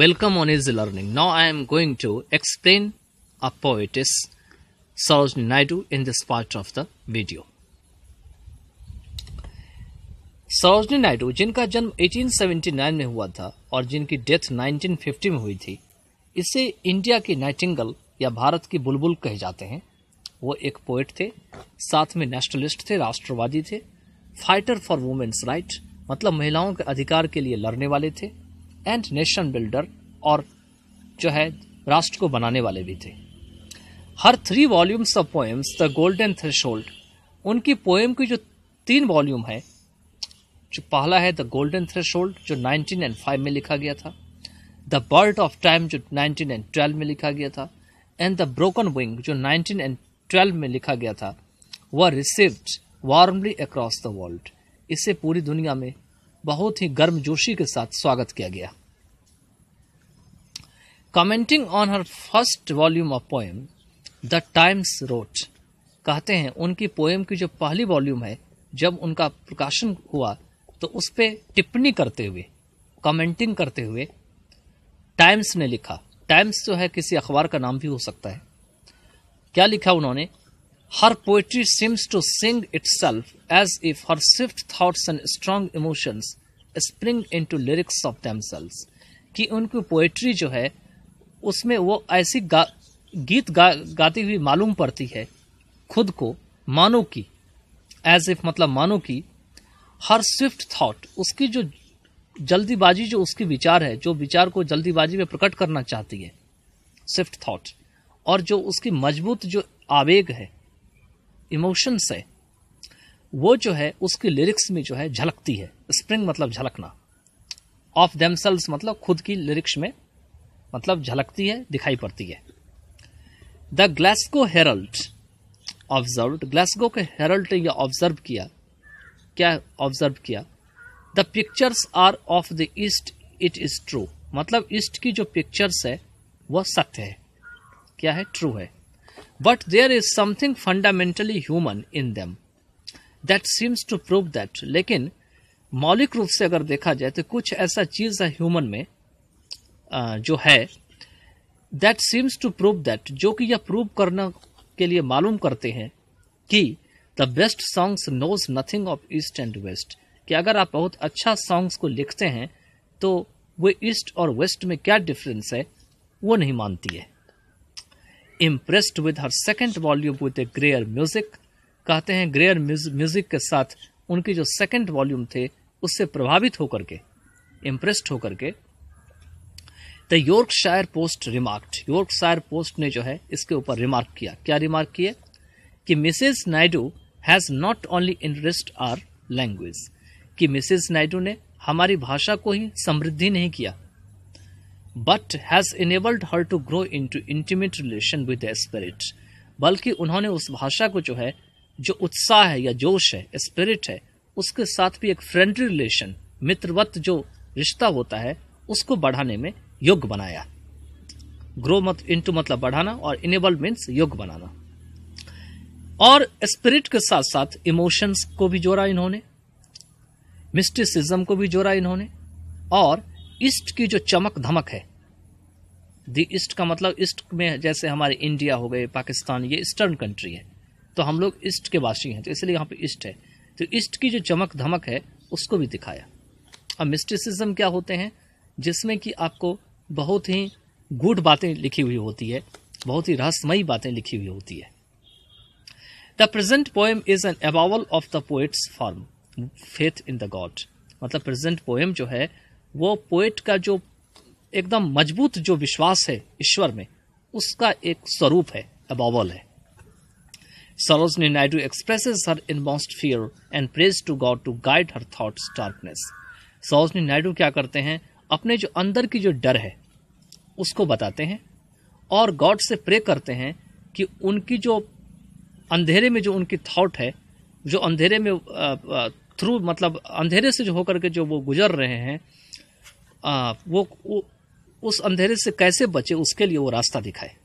Welcome on Easy Learning. Now I am going to explain a poetess Sarojini Naidu in this part of the video. Sarojini Naidu जिनका जन्म 1879 में हुआ था और जिनकी डेथ 1950 में हुई थी इसे इंडिया की नाइटिंगल या भारत की बुलबुल कहे जाते हैं वो एक पोइट थे साथ में नेशनलिस्ट थे राष्ट्रवादी थे फाइटर फॉर वुमेन्स राइट मतलब महिलाओं के अधिकार के लिए लड़ने वाले थे एंड नेशन बिल्डर और जो है राष्ट्र को बनाने वाले भी थे her three volumes of poems the golden threshold उनकी पोएम की जो तीन वॉल्यूम है जो पहला है द गोल्डन थ्रेशोल्ड जो 1905 में लिखा गया था द बर्ड ऑफ टाइम जो 1912 में लिखा गया था एंड द ब्रोकन विंग जो 1912 में लिखा गया था वह received warmly across the world इसे पूरी दुनिया में बहुत ही गर्मजोशी के साथ स्वागत किया गया commenting on her first volume of poem the times wrote कहते हैं उनकी पोएम की जो पहली वॉल्यूम है जब उनका प्रकाशन हुआ तो उस पर टिप्पणी करते हुए कमेंटिंग करते हुए टाइम्स ने लिखा टाइम्स जो तो है किसी अखबार का नाम भी हो सकता है क्या लिखा उन्होंने her poetry seems to sing itself as if her swift thoughts and strong emotions spring into lyrics of themselves कि उनकी पोइट्री जो है उसमें वो ऐसी गा, गीत गा, गाती हुई मालूम पड़ती है खुद को मानो की एज इफ मतलब मानो की हर स्विफ्ट थाट उसकी जो जल्दीबाजी जो उसकी विचार है जो विचार को जल्दीबाजी में प्रकट करना चाहती है स्विफ्ट थाट और जो उसकी मजबूत जो आवेग है इमोशंस है वो जो है उसकी लिरिक्स में जो है झलकती है स्प्रिंग मतलब झलकना ऑफ देमसेल्स मतलब खुद की लिरिक्स में मतलब झलकती है दिखाई पड़ती है the Glasgow Herald observe Glasgow के हेरल्ड या ऑब्जर्व किया क्या ऑब्जर्व किया the pictures are of the east it is true मतलब ईस्ट की जो पिक्चर्स है वह सत्य है क्या है ट्रू है but there is something fundamentally human in them that seems to prove that लेकिन मौलिक रूप से अगर देखा जाए तो कुछ ऐसा चीज़ है ह्यूमन में जो है that seems to prove that जो कि यह प्रूव करना के लिए मालूम करते हैं कि the best songs knows nothing of east and west कि अगर आप बहुत अच्छा सॉन्ग्स को लिखते हैं तो वे ईस्ट और वेस्ट में क्या डिफरेंस है वो नहीं मानती है impressed with her second volume with a greyer music कहते हैं ग्रेयर म्यूजिक के साथ उनकी जो सेकंड वॉल्यूम थे उससे प्रभावित होकर के इम्प्रेस्ड होकर के the Yorkshire Post remarked Yorkshire Post ने जो है इसके ऊपर रिमार्क किया क्या रिमार्क किए कि Mrs Naidu has not only interest our language कि मिसेज नायडू ने हमारी भाषा को ही समृद्धि नहीं किया but has enabled her to grow into intimate relation with spirit बल्कि उन्होंने उस भाषा को जो है जो उत्साह है या जोश है स्पिरिट है उसके साथ भी एक फ्रेंडली रिलेशन मित्रवत जो रिश्ता होता है उसको बढ़ाने में योग्य बनाया ग्रो मत इनटू मतलब बढ़ाना और इनेबल मीन्स योग्य बनाना और स्पिरिट के साथ साथ इमोशंस को भी जोड़ा इन्होंने मिस्टिसिज्म को भी जोड़ा इन्होंने और ईस्ट की जो चमक धमक है दी ईस्ट का मतलब ईस्ट में जैसे हमारे इंडिया हो गए पाकिस्तान ये ईस्टर्न कंट्री है तो हम लोग ईस्ट के वासी हैं तो इसलिए यहाँ पे ईस्ट है तो ईस्ट की जो चमक धमक है उसको भी दिखाया अब मिस्टिसिज्म क्या होते हैं जिसमें कि आपको बहुत ही गुड बातें लिखी हुई होती है बहुत ही रहस्यमयी बातें लिखी हुई होती है the present poem is an avowal of the poet's firm faith in the god मतलब प्रेजेंट पोएम जो है वो पोएट का जो एकदम मजबूत जो विश्वास है ईश्वर में उसका एक स्वरूप है अबावल है Sarojini Naidu expresses her inmost fear and prays to God to guide her thoughts darkness. Sarojini Naidu क्या करते हैं अपने जो अंदर की जो डर है उसको बताते हैं और गॉड से प्रे करते हैं कि उनकी जो अंधेरे में जो उनकी थॉट है जो अंधेरे में थ्रू मतलब अंधेरे से जो होकर के जो वो गुजर रहे हैं आ, वो, वो उस अंधेरे से कैसे बचे उसके लिए वो रास्ता दिखाए